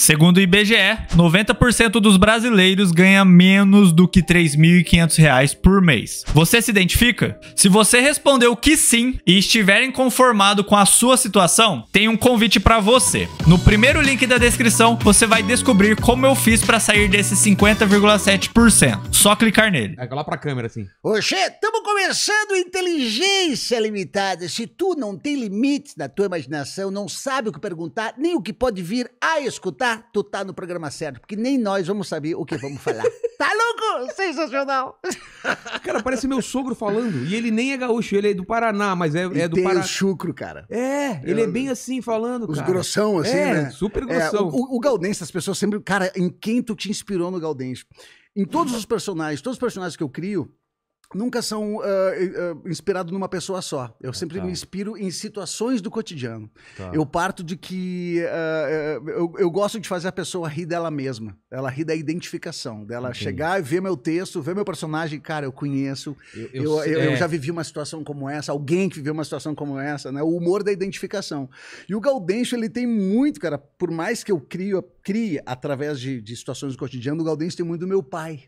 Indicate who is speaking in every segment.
Speaker 1: Segundo o IBGE, 90% dos brasileiros ganha menos do que R$ 3.500 por mês. Você se identifica? Se você respondeu que sim e estiver inconformado com a sua situação, tem um convite para você. No primeiro link da descrição, você vai descobrir como eu fiz para sair desse 50,7%. Só clicar nele. É, lá pra câmera, assim.
Speaker 2: Oxê, estamos começando Inteligência Limitada. Se tu não tem limites na tua imaginação, não sabe o que perguntar, nem o que pode vir a escutar,
Speaker 1: ah, tu tá no programa certo, porque nem nós vamos saber o que vamos falar.
Speaker 2: tá louco? Sensacional!
Speaker 1: Cara, parece meu sogro falando. E ele nem é gaúcho, ele é do Paraná, mas é, é do Paraná. chucro, cara. É, ele Eu... é bem assim falando, Os cara. grossão, assim, é, né? super é, grossão. É, o, o
Speaker 2: Gaudense, as pessoas sempre... Cara, em quem tu te inspirou no Gaudense? Em todos os personagens, todos os personagens que eu crio, nunca são uh, eh, uh, eh, eh, inspirados numa pessoa só. Eu ah, sempre tá. me inspiro em situações do cotidiano. Tá. Eu parto de que uh, eu, eu, gosto de fazer a pessoa rir dela mesma. Ela rir da identificação, dela Entendi. chegar e ver meu texto, ver meu personagem. Cara, eu conheço.
Speaker 1: Eu, eu, eu, é... eu já
Speaker 2: vivi uma situação como essa, alguém que viveu uma situação como essa, né? O humor da identificação. E o Gaudêncio, ele tem muito, cara, por mais que eu crio, crie através de, de situações do cotidiano, o Gaudêncio tem muito do meu pai.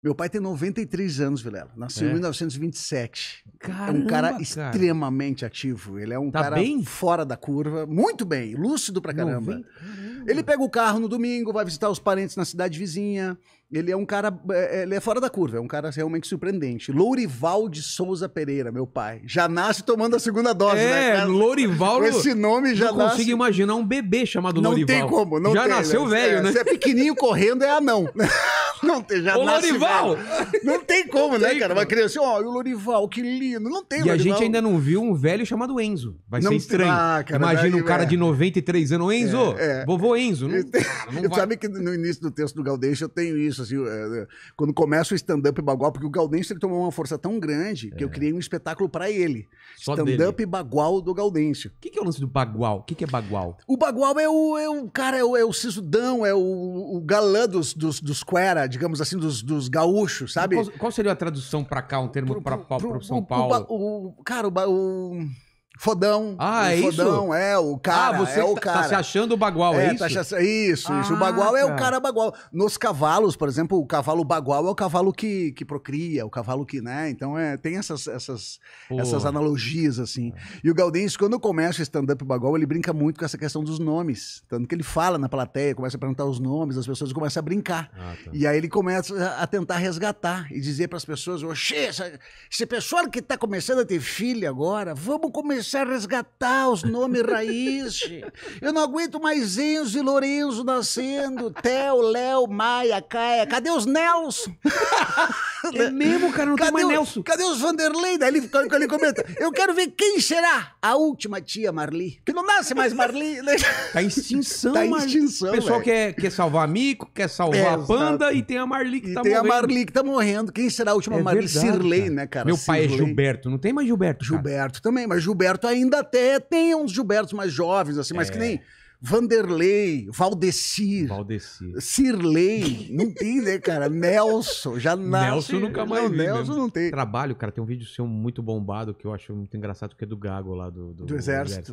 Speaker 2: Meu pai tem 93 anos, Vilela. Nasceu em 1927.
Speaker 1: É? Caramba, é um cara, cara,
Speaker 2: extremamente ativo. Ele é um tá cara bem? fora da curva. Muito bem, lúcido pra caramba. Não, Ele pega o carro no domingo, vai visitar os parentes na cidade vizinha. Ele é um cara. É, é, ele é fora da curva, é um cara realmente surpreendente. Lourival de Souza Pereira, meu pai. Já nasce tomando a segunda dose, é, né? É, Lourival. esse nome já não nasce. Não consigo
Speaker 1: imaginar um bebê chamado não Lourival. Não tem como, não Já tem, nasceu né? velho, é, né? Se é pequenininho correndo, é anão. Não tem já Lorival!
Speaker 2: Não tem como, não né, tem, cara? Vai criar assim, ó, e o Lorival, que lindo. Não tem, E Lorival. a gente ainda
Speaker 1: não viu um velho chamado Enzo. Vai não ser estranho. Ah, cara, Imagina um cara é. de 93 anos, Enzo, é, é. vovô Enzo. Não,
Speaker 2: não eu vai... Sabe que no início do texto do Gaudêncio eu tenho isso, assim, é, é, quando começa o stand-up bagual, porque o Gaudêncio ele tomou uma força tão grande que eu é. criei um espetáculo para ele. Stand-up bagual do Gaudêncio. O que, que, é o lance
Speaker 1: do bagual? O que, que, é bagual?
Speaker 2: O bagual é o, é o cara, é o, é o sisudão, é o, o galã dos, dos, dos Quera, digamos assim, dos, dos gaúchos, sabe? Qual,
Speaker 1: qual seria a tradução para cá, um termo para São Paulo? O, o, cara, o, o Fodão. Ah, é fodão, isso? é o ah, cara. Ah, você é o tá cara. tá se achando o bagual, é, é isso? Tá Isso, ah, isso. O ah, bagual cara. é o cara
Speaker 2: bagual. Nos cavalos, por exemplo, o cavalo bagual é o cavalo que, que procria, o cavalo que, né? Então é, tem essas, essas, essas analogias, assim. E o Gaudêncio, quando começa o stand-up bagual, ele brinca muito com essa questão dos nomes. Tanto que ele fala na plateia, começa a perguntar os nomes, as pessoas começam a brincar. Ah, tá. E aí ele começa a tentar resgatar e dizer para as pessoas, oxê, esse essa pessoa que tá começando a ter filho agora, vamos começar a resgatar os nomes raiz. Eu não aguento mais Enzo e Lorenzo nascendo. Theo, Léo, Maia, Caia. Cadê os Nelson? É mesmo, cara, não cadê tem mais o, Nelson. Cadê os Vanderlei? Daí ele, ele comenta, eu quero ver quem será a última tia Marli. Que não nasce mais Marli, né?
Speaker 1: Tá em extinção, Tá em extinção, O pessoal quer, quer salvar Mico, quer salvar é, a banda exato. e tem a Marli que e tá morrendo. tem a Marli
Speaker 2: que tá morrendo. Quem será a última é Marli? Verdade, Cirlei, cara. né, cara? Meu pai é Gilberto, não tem mais Gilberto, cara. Gilberto também, mas Gilberto ainda até tem uns Gilbertos mais jovens, assim, mas é. que nem... Vanderlei, Valdecir, Valdecir. não tem, né, cara? Nelson, já nasceu. Nelson nunca mais. Não, né? Nelson mesmo. não tem.
Speaker 1: Trabalho, cara, tem um vídeo seu muito bombado que eu acho muito engraçado, que é do Gago lá do, do, do Exército.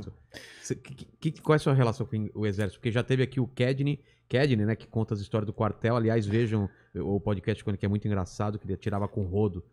Speaker 1: exército. Que, que, qual é a sua relação com o Exército? Porque já teve aqui o Kedney, Kedney, né, que conta as histórias do quartel. Aliás, vejam o podcast quando que é muito engraçado, que ele tirava com rodo.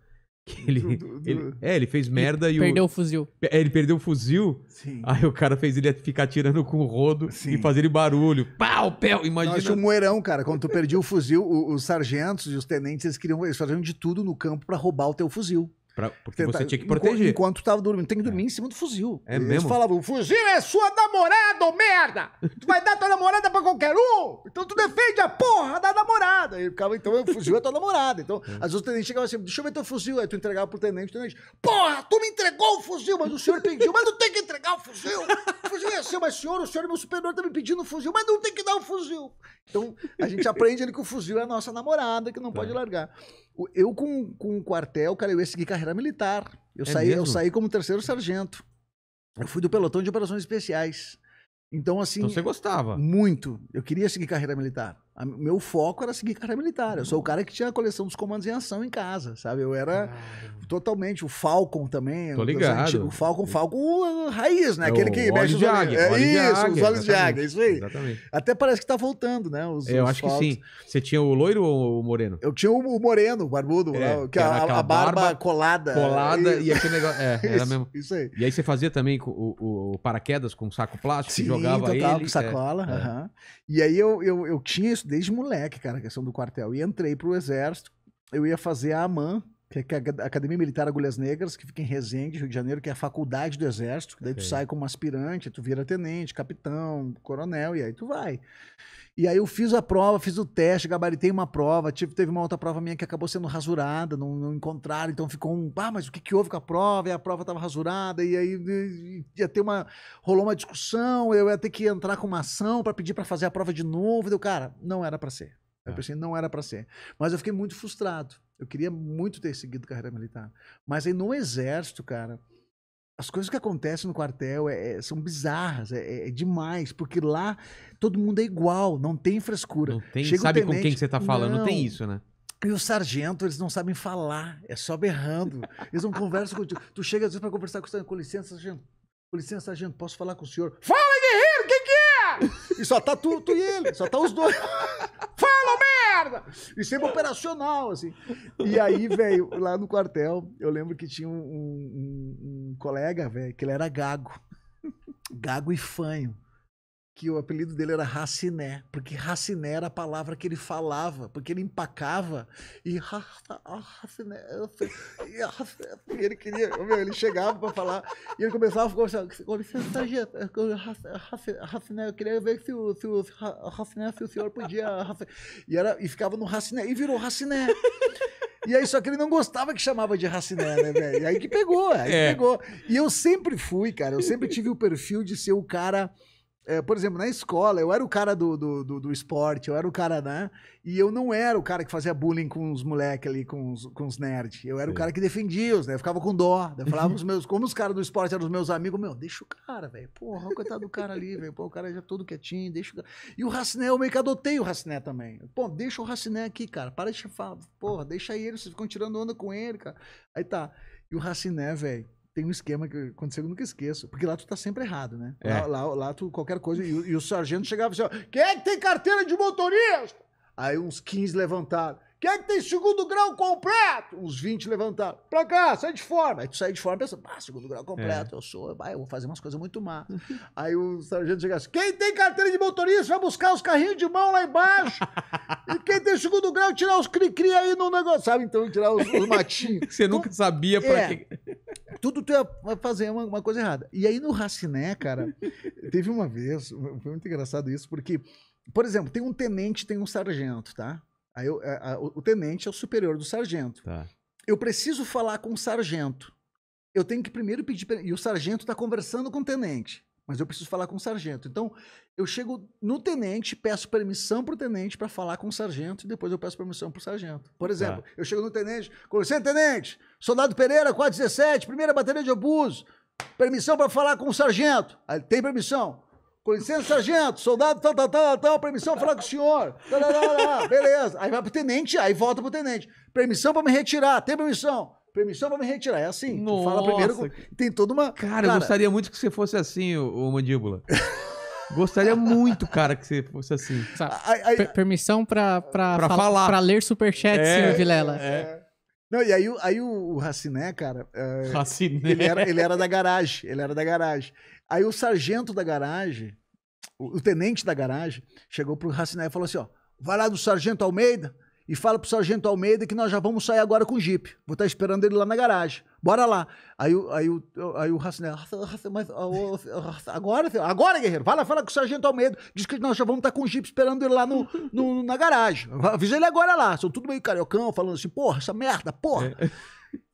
Speaker 1: Ele, do, do... ele, é, ele fez merda ele e perdeu o... o fuzil. É, ele perdeu o fuzil. Sim. Aí o cara fez ele ficar tirando com o rodo Sim. e fazer barulho. Pau, pau, imagina. Acho um
Speaker 2: moerão, cara. Quando tu perdia o fuzil, os, os sargentos e os tenentes, eles queriam, eles faziam de tudo no campo para roubar o teu fuzil.
Speaker 1: Pra, porque você, tá, tinha que proteger.
Speaker 2: Enquanto, estava dormindo. Tem que dormir é. em cima do fuzil.
Speaker 1: É Eles mesmo? falavam,
Speaker 2: o fuzil é sua namorada, ô merda! Tu vai dar tua namorada pra qualquer um? Então tu defende a porra da namorada. E ficava, então, o fuzil é tua namorada. Então, é. às vezes o tenente chegava assim, deixa eu ver teu fuzil. Aí tu entregava pro tenente, O tenente, porra, tu me entregou o fuzil, mas o senhor pediu, mas não tem que entregar o fuzil. O fuzil é seu, mas senhor, o senhor, é meu superior, tá me pedindo o fuzil, mas não tem que dar o fuzil. Então, a gente aprende ali que o fuzil é a nossa namorada, que não pode é. largar. Eu, com, com o quartel, cara, eu ia seguir carreira militar. Eu, é saí, eu saí como terceiro sargento. Eu fui do pelotão de operações especiais. Então, assim. Então você gostava? Muito. Eu queria seguir carreira militar. A, meu foco era seguir carreira militar. Eu sou o cara que tinha a coleção dos comandos em ação em casa, sabe? Eu era Ai. totalmente o Falcon também. Tô ligado. o Falcon, Falcon raiz, né? É Aquele que mexe os olhos. É, isso, os olhos de águia, é isso aí. Exatamente. Até parece que tá voltando, né? Os, é, eu os acho que sim.
Speaker 1: Você tinha o loiro ou o moreno? Eu tinha o moreno, o barbudo, é, que a, a, barba, barba
Speaker 2: colada. Colada e, e aquele negócio. É, era isso, mesmo. Isso aí.
Speaker 1: E aí você fazia também o, o, o paraquedas com saco plástico, sim, jogava total, ele. com sacola.
Speaker 2: É, e aí eu, eu, eu tinha isso desde moleque, cara, a questão do quartel. E entrei pro exército, eu ia fazer a AMAN, que é a Academia Militar Agulhas Negras, que fica em Resende, Rio de Janeiro, que é a faculdade do Exército. Daí okay. tu sai como aspirante, tu vira tenente, capitão, coronel, e aí tu vai. E aí eu fiz a prova, fiz o teste, gabaritei uma prova, tive, teve uma outra prova minha que acabou sendo rasurada, não, não encontraram, então ficou um, ah, mas o que, que houve com a prova? E a prova estava rasurada, e aí ia ter uma, rolou uma discussão, eu ia ter que entrar com uma ação para pedir para fazer a prova de novo, e deu, cara, não era para ser. Eu tá. pensei, não era para ser. Mas eu fiquei muito frustrado. Eu queria muito ter seguido carreira militar. Mas aí no exército, cara, as coisas que acontecem no quartel é, é, são bizarras, é, é, é demais, porque lá todo mundo é igual, não tem frescura. Não tem, Chega sabe tenente, com quem que você está falando, não, não tem isso, né? E o sargento, eles não sabem falar, é só berrando. Eles não conversam contigo. Tu chega às vezes para conversar com o sargento, com licença, sargento. Com licença, sargento, posso falar com o senhor? Fala,
Speaker 1: guerreiro, o que, que
Speaker 2: é? E só tá tu, tu e ele, só tá os dois. merda! E sempre operacional, assim. E aí, velho, lá no quartel, eu lembro que tinha um, um, um colega, velho, que ele era gago. Gago e fanho que o apelido dele era Raciné, porque Raciné era a palavra que ele falava, porque ele empacava e Raciné, e ele queria, meu, ele chegava para falar e ele começava a conversar, com licença, eh, Raciné, eu queria ver se o, se o Raciné, se o senhor podia, e, era, e ficava no Raciné, e virou Raciné. E aí, só que ele não gostava que chamava de raciné, né, velho? Aí que pegou, aí é. que pegou. E eu sempre fui, cara, eu sempre tive o perfil de ser o cara é, por exemplo, na escola, eu era o cara do, do, do, do, esporte, eu era o cara, né? E eu não era o cara que fazia bullying com os moleques ali, com os, com os nerds. Eu era o cara que defendia os, né? Eu ficava com dó. Né? Eu falava os meus, como os caras do esporte eram os meus amigos, meu, deixa o cara, velho. Porra, o coitado do cara ali, velho. Pô, o cara já é todo quietinho, deixa o cara. E o Raciné, eu meio que adotei o Raciné também. Pô, deixa o Raciné aqui, cara. Para de falar. Porra, deixa ele, vocês ficam tirando onda com ele, cara. Aí tá. E o Raciné, velho tem um esquema que aconteceu que eu nunca esqueço. Porque lá tu tá sempre errado, né? É. Lá, lá, lá, tu, qualquer coisa. E, e, o sargento chegava e assim: ó, quem é que tem carteira de motorista? Aí uns 15 levantaram. Quem é que tem segundo grau completo? Uns 20 levantaram. Pra cá, sai de forma. Aí tu sai de forma e pensa, ah, segundo grau completo, é. eu sou, vai, eu vou fazer umas coisas muito má. Aí o sargento chega assim, quem tem carteira de motorista vai buscar os carrinhos de mão lá embaixo. e quem tem segundo grau, tirar os cri-cri aí no negócio, sabe? Então, tirar os, os matinhos. Você nunca sabia pra é, que tudo tu ia fazer uma, uma coisa errada. E aí no Raciné, cara, teve uma vez, foi muito engraçado isso, porque, por exemplo, tem um tenente tem um sargento, tá? Aí eu, a, a, o tenente é o superior do sargento. Tá. Eu preciso falar com o sargento. Eu tenho que primeiro pedir. E o sargento está conversando com o tenente mas eu preciso falar com o sargento. Então, eu chego no tenente, peço permissão pro tenente para falar com o sargento e depois eu peço permissão pro sargento. Por tá. exemplo, eu chego no tenente, com licença, tenente, soldado Pereira, 417, primeira bateria de abuso, permissão para falar com o sargento. Aí, tem permissão. Com licença, sargento, soldado, tal, tal, tal, tal, permissão para falar com o senhor. beleza. Aí vai pro tenente, aí volta pro tenente. Permissão para me retirar, tem permissão permissão para me retirar. É assim. Nossa. fala primeiro. Tem toda uma. Cara, cara, eu gostaria
Speaker 1: muito que você fosse assim, o, o mandíbula. Gostaria muito, cara, que você fosse assim. Ai, ai, permissão pra, para pra falar. ler superchat, é, senhor Vilela. É.
Speaker 2: Não, e aí, aí o, o Raciné, cara. É, Raciné. Ele era, ele era da garagem. Ele era da garagem. Aí o sargento da garagem, o, o tenente da garagem, chegou pro Raciné e falou assim: ó, vai lá do sargento Almeida, e fala pro sargento Almeida que nós já vamos sair agora com o Jeep. Vou estar tá esperando ele lá na garagem. Bora lá. Aí, aí, aí, aí o Racinel, né? mas agora, agora, guerreiro, fala fala com o sargento Almeida. Diz que nós já vamos estar tá com o Jeep esperando ele lá no, no na garagem. Avisa ele agora lá. São tudo meio cariocão, falando assim, porra, essa merda, porra. É.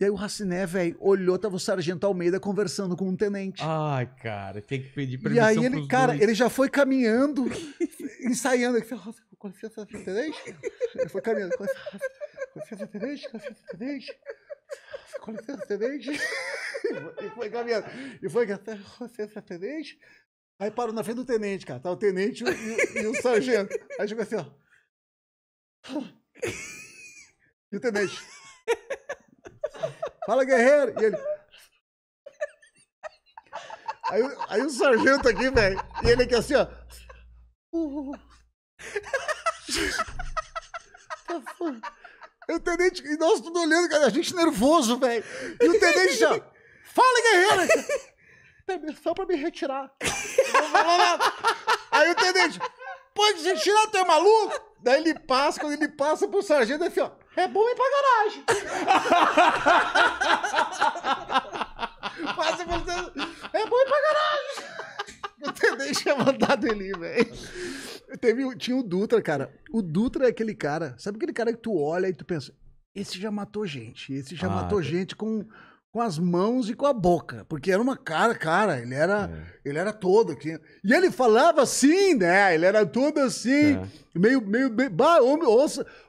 Speaker 2: E aí o Raciné, velho, olhou, tava o Sargento Almeida conversando com um tenente.
Speaker 1: Ai, cara, tem que pedir permissão E aí ele, cara, dois. ele já
Speaker 2: foi caminhando, ensaiando. Ele falou, com licença, tenente. Ele foi caminhando. Com licença, tenente, com licença, tenente. Com licença, tenente. E foi caminhando. E foi até com licença, tenente. Aí parou na frente do tenente, cara. Tá o tenente e, e, e o sargento. Aí chegou assim, ó. E o tenente. Fala, guerreiro! E ele. Aí, aí o sargento aqui, velho, e ele aqui assim, ó. E o tenente, e nós tudo olhando, cara, a gente nervoso, velho. E o tenente já, assim, fala, guerreiro! Permissão pra me retirar. Aí o tenente, pode retirar, tirar, tu é maluco? Daí ele passa, quando ele passa pro sargento, assim, ó. É bom ir pra garagem. Passa por dentro. É bom ir pra garagem. O deixa tinha mandado ele, velho. Teve, tinha o Dutra, cara. O Dutra é aquele cara. Sabe aquele cara que tu olha e tu pensa: esse já matou gente. Esse já ah, matou é. gente com com as mãos e com a boca, porque era uma cara, cara, ele era, é. ele era todo aqui. E ele falava assim, né? Ele era todo assim, é. meio meio bah, o,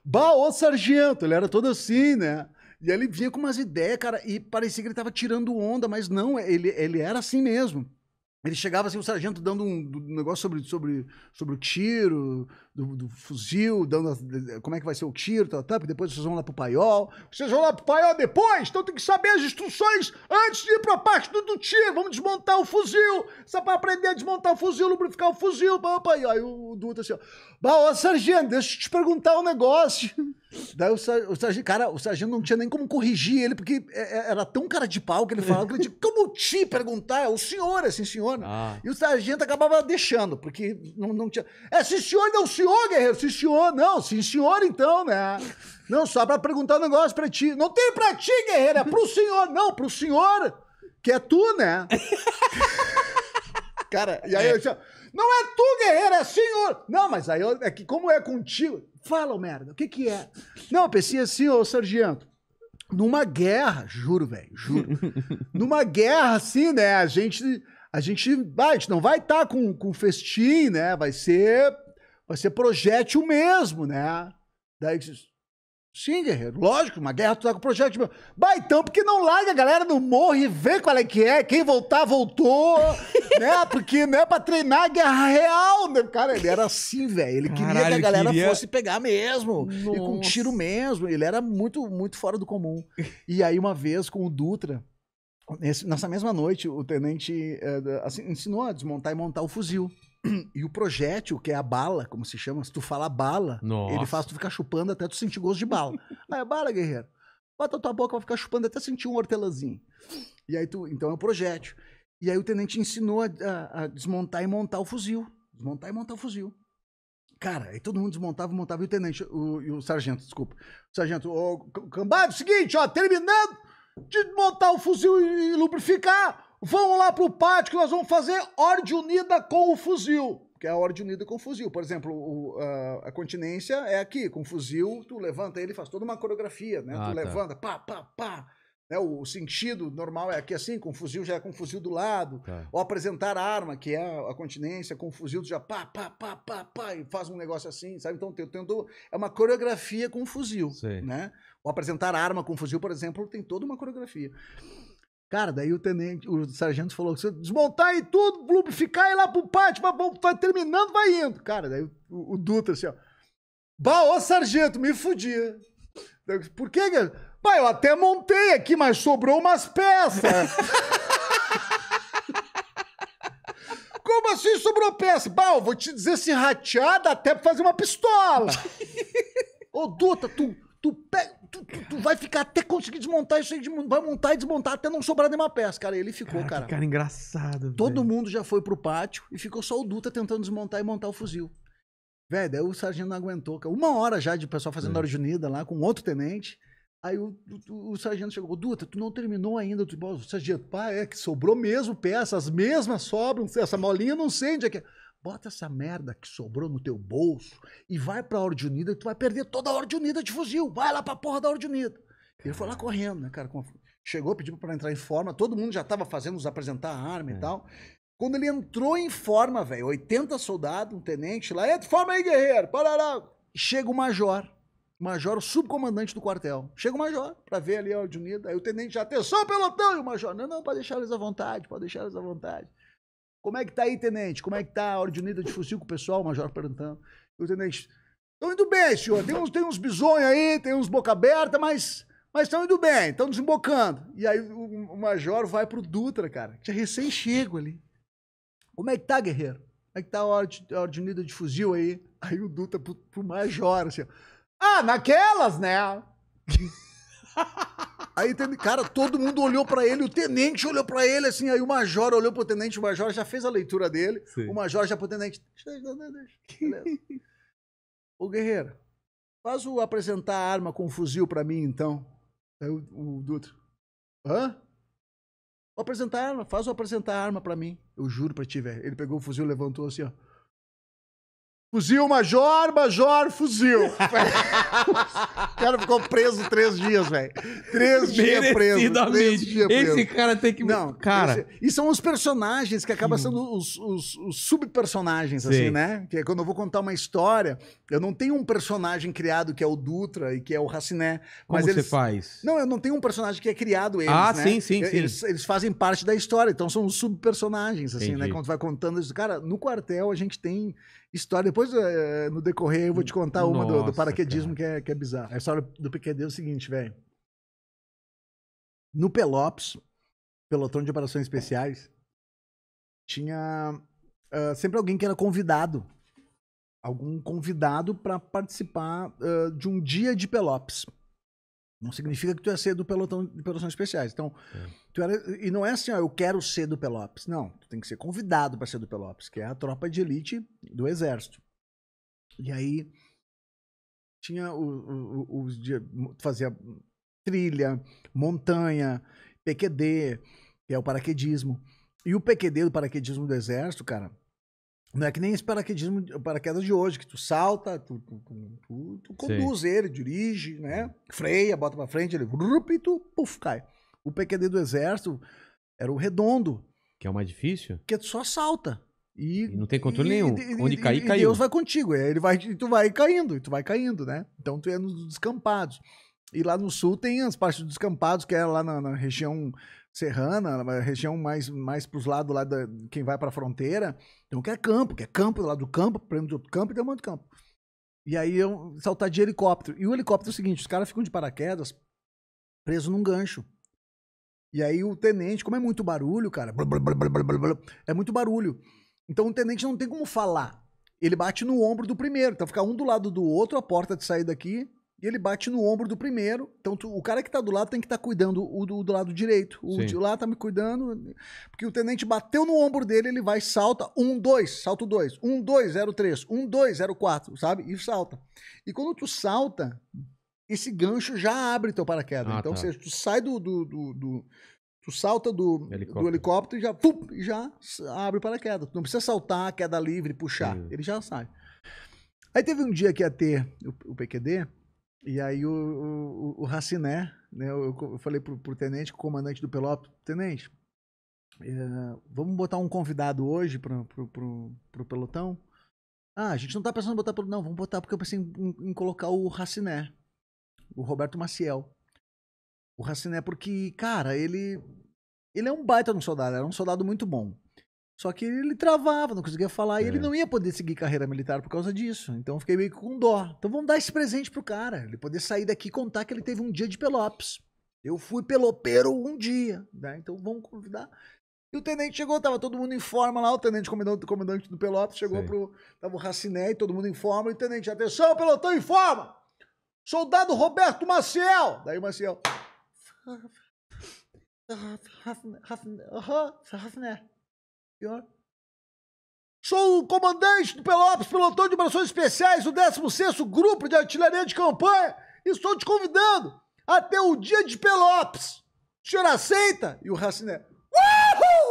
Speaker 2: bah, o sargento, ele era todo assim, né? E ele vinha com umas ideias, cara, e parecia que ele tava tirando onda, mas não, ele ele era assim mesmo. Ele chegava assim, o sargento dando um, um negócio sobre, sobre, sobre o tiro, do, do fuzil, dando a, como é que vai ser o tiro, tal, tá, tal, tá, depois vocês vão lá pro paiol. Vocês vão lá pro paiol depois? Então tem que saber as instruções antes de ir pra parte do, do tiro. Vamos desmontar o fuzil, só pra aprender a desmontar o fuzil, lubrificar o fuzil. Aí o duto assim, ó, ô sargento, deixa eu te perguntar um negócio. Daí o, o sargento, cara, o sargento não tinha nem como corrigir ele, porque é, é, era tão cara de pau que ele falava que ele tinha como te perguntar, é o senhor, é sim senhor. Ah. E o sargento acabava deixando, porque não, não tinha. É sim senhor, não senhor, guerreiro, sim senhor, não, sim senhor então, né? Não, só pra perguntar um negócio pra ti. Não tem pra ti, guerreiro, é pro senhor, não, pro senhor, que é tu, né? cara, e aí é. eu tinha. Não é tu, guerreiro, é senhor. Não, mas aí eu, é que como é contigo? Fala, merda, o que que é? Não, eu pensei assim, ô sargento. Numa guerra, juro, velho, juro. numa guerra assim, né? A gente a gente vai, a gente não vai estar tá com, com festim, né? Vai ser vai ser projétil mesmo, né? Daí Sim, guerreiro. Lógico, uma guerra tu tá com o projeto. Meu. Bah, então, porque não larga a galera não morro e vê qual é que é. Quem voltar, voltou. né? Porque não é pra treinar a guerra real. Né? Cara, ele era assim, velho. Ele Caralho, queria que a galera queria... fosse pegar mesmo. Nossa. E com tiro mesmo. Ele era muito, muito fora do comum. E aí, uma vez, com o Dutra, nessa mesma noite, o tenente eh, assim, ensinou a desmontar e montar o fuzil. E o projétil, que é a bala, como se chama, se tu fala bala, Nossa. ele faz tu ficar chupando até tu sentir gosto de bala. aí, bala, guerreiro. Bota tua boca pra ficar chupando até sentir um hortelãzinho. E aí tu, então é o projétil. E aí o tenente ensinou a, a, a desmontar e montar o fuzil. Desmontar e montar o fuzil. Cara, aí todo mundo desmontava, e montava. E o tenente, o, e o sargento, desculpa. O sargento, é o oh, cambado, seguinte, ó, terminando de montar o fuzil e, e lubrificar. Vamos lá para o pátio que nós vamos fazer ordem unida com o fuzil. Que é a ordem unida com o fuzil. Por exemplo, o, a, a, continência é aqui, com o fuzil, tu levanta ele faz toda uma coreografia, né? Ah, tu tá. levanta, pá, pá, pá. é O sentido normal é aqui assim, com o fuzil já é com o fuzil do lado. Tá. Ou apresentar a arma, que é a continência, com o fuzil já pá, pá, pá, pá, pá, e faz um negócio assim, sabe? Então, tento, é uma coreografia com o fuzil, Sim. né? Ou apresentar a arma com o fuzil, por exemplo, tem toda uma coreografia. Cara, daí o tenente, o sargento falou: se desmontar aí tudo, lubrificar e lá pro pátio, mas bom, tá terminando, vai indo. Cara, daí o, o, Dutra assim, ó. ô sargento, me fudia. Por que, Pai, eu até montei aqui, mas sobrou umas peças. Como assim sobrou peça? Bah, eu vou te dizer se rateada até pra fazer uma pistola. ô, Dutra, tu, tu pega tu, tu, tu, vai ficar até conseguir desmontar isso aí, vai montar e desmontar até não sobrar nenhuma peça, cara. Ele ficou, cara. Cara, engraçado. Todo velho. mundo já foi pro pátio e ficou só o Duta tentando desmontar e montar o fuzil. Velho, daí o sargento não aguentou, cara. Uma hora já de pessoal fazendo é. hora de unida lá com outro tenente. Aí o, o, o, sargento chegou, Duta, tu não terminou ainda. Tu, sargento, pá, é que sobrou mesmo peça, as mesmas sobram, essa molinha não sei onde é que é bota essa merda que sobrou no teu bolso e vai pra Ordem Unida, tu vai perder toda a Ordem Unida de fuzil. Vai lá pra porra da Ordem Unida. Ele foi lá correndo, né, cara? Chegou, pediu para entrar em forma, todo mundo já tava fazendo os apresentar a arma é. e tal. Quando ele entrou em forma, velho, 80 soldados, um tenente lá, entra, forma aí, guerreiro, parará. Chega o major, major, o subcomandante do quartel. Chega o major para ver ali a ordem unida, aí o tenente já, atenção, pelotão, e o major, não, não, pode deixar eles à vontade, pode deixar eles à vontade. Como é que tá aí, tenente? Como é que tá a ordem unida de fuzil com o pessoal? O major perguntando. E o tenente, estão indo bem, senhor. Tem uns, tem uns bisonhos aí, tem uns boca aberta, mas mas estão indo bem, estão desembocando. E aí o, o, major vai pro Dutra, cara. Tinha recém-chego ali. Como é que tá, guerreiro? Como é que tá a ordem, a ordem unida de fuzil aí? Aí o Dutra pro, pro major, assim, ó. Ah, naquelas, né? Aí, cara, todo mundo olhou para ele, o tenente olhou para ele, assim, aí o major olhou pro tenente, o major já fez a leitura dele, Sim. o major já pro tenente, deixa, deixa, Ô, guerreiro, faz o apresentar a arma com o fuzil para mim, então. Aí o, o Dutra, hã? Vou apresentar a arma, faz o apresentar a arma para mim. Eu juro pra ti, velho. Ele pegou o fuzil, levantou assim, ó. Fuzil Major, Major, fuzil. o cara ficou preso três dias, velho. Três dias preso. Três dias preso. Esse cara tem que. Não, cara. Esse... E são os personagens que acabam sendo os, os, os subpersonagens, assim, né? Que é quando eu vou contar uma história, eu não tenho um personagem criado que é o Dutra e que é o Raciné. Como você faz? Não, eu não tenho um personagem que é criado eles. Ah, né? sim, sim, sim. Eles, eles, fazem parte da história, então são os subpersonagens, assim, né? Entendi. né? Quando tu vai contando. Cara, no quartel a gente tem história. Depois, é, no decorrer, eu vou te contar uma Nossa, do, do, paraquedismo que é, que é bizarro. A história do PQD é o seguinte, velho. No Pelops, pelotão de operações especiais, tinha uh, sempre alguém que era convidado. Algum convidado para participar uh, de um dia de Pelops. Não significa que tu ia é ser do pelotão de operações especiais. Então, é. tu era, e não é assim, ó, eu quero ser do Pelopes. Não, tu tem que ser convidado para ser do Pelopes, que é a tropa de elite do exército. E aí tinha os dias fazia trilha, montanha, PQD, que é o paraquedismo. E o PQD do paraquedismo do exército, cara, não é que nem esse paraquedismo, paraquedas de hoje, que tu salta, tu, tu, tu, tu conduz Sim. ele, dirige, né? Freia, bota pra frente, ele grup, e tu puf, cai. O PQD do Exército era o redondo.
Speaker 1: Que é o mais difícil?
Speaker 2: Que tu é só salta. E, e
Speaker 1: não tem controle e, nenhum. E, Onde cair, caiu. Deus vai
Speaker 2: contigo. É, ele vai, tu vai caindo, e tu vai caindo, né? Então tu é nos descampados. E lá no sul tem as partes dos descampados, que é lá na, na região serrana, região mais, mais para os lados lá da quem vai para a fronteira. Então quer campo, quer campo, lá do campo, prêmio do campo e tem um monte de campo. E aí eu saltar de helicóptero. E o helicóptero é o seguinte, os caras ficam de paraquedas preso num gancho. E aí o tenente, como é muito barulho, cara, blá, blá, blá, é muito barulho. Então o tenente não tem como falar. Ele bate no ombro do primeiro. Então fica um do lado do outro, a porta de saída aqui, e ele bate no ombro do primeiro. Então, tu, o cara que tá do lado tem que estar tá cuidando o do, do, lado direito. O Sim. de lá tá me cuidando. Porque o tenente bateu no ombro dele, ele vai, salta. Um, dois, salto dois. Um, dois, zero, três. Um, dois, zero, quatro, sabe? E salta. E quando tu salta, esse gancho já abre teu paraquedas. Ah, então, tá. ou seja, tu sai do. do, do, do tu salta do helicóptero, do helicóptero e já, pum, já abre o paraquedas. Tu não precisa saltar, queda livre, puxar. Sim. Ele já sai. Aí teve um dia que ia ter o, o PQD e aí o, o, o Raciné, né, eu, eu falei pro, pro tenente, comandante do Pelotas, tenente, é, vamos botar um convidado hoje pro, pro, pro, pro pelotão? Ah, a gente não tá pensando em botar pelo. Não, vamos botar porque eu pensei em, em, em colocar o Raciné, o Roberto Maciel. O Raciné, porque, cara, ele. Ele é um baita de um soldado, era um soldado muito bom. Só que ele travava, não conseguia falar, é. e ele é. não ia poder seguir carreira militar por causa disso. Então eu fiquei meio com dó. Então vamos dar esse presente pro cara, ele poder sair daqui e contar que ele teve um dia de Pelops. Eu fui pelopeiro um dia, né? Então vamos convidar. E o tenente chegou, tava todo mundo em forma lá, o tenente comandante, comandante do Pelopes chegou Sim. pro. Tava o Raciné, todo mundo em forma, e o tenente, atenção, pelotão em forma! Soldado Roberto Maciel! Daí o Maciel. Raciné. Pior. Sou o comandante do Pelotas, pelotão de operações especiais do 16 Grupo de Artilharia de Campanha e estou te convidando até o dia de Pelotas. O senhor aceita? E o Raciné,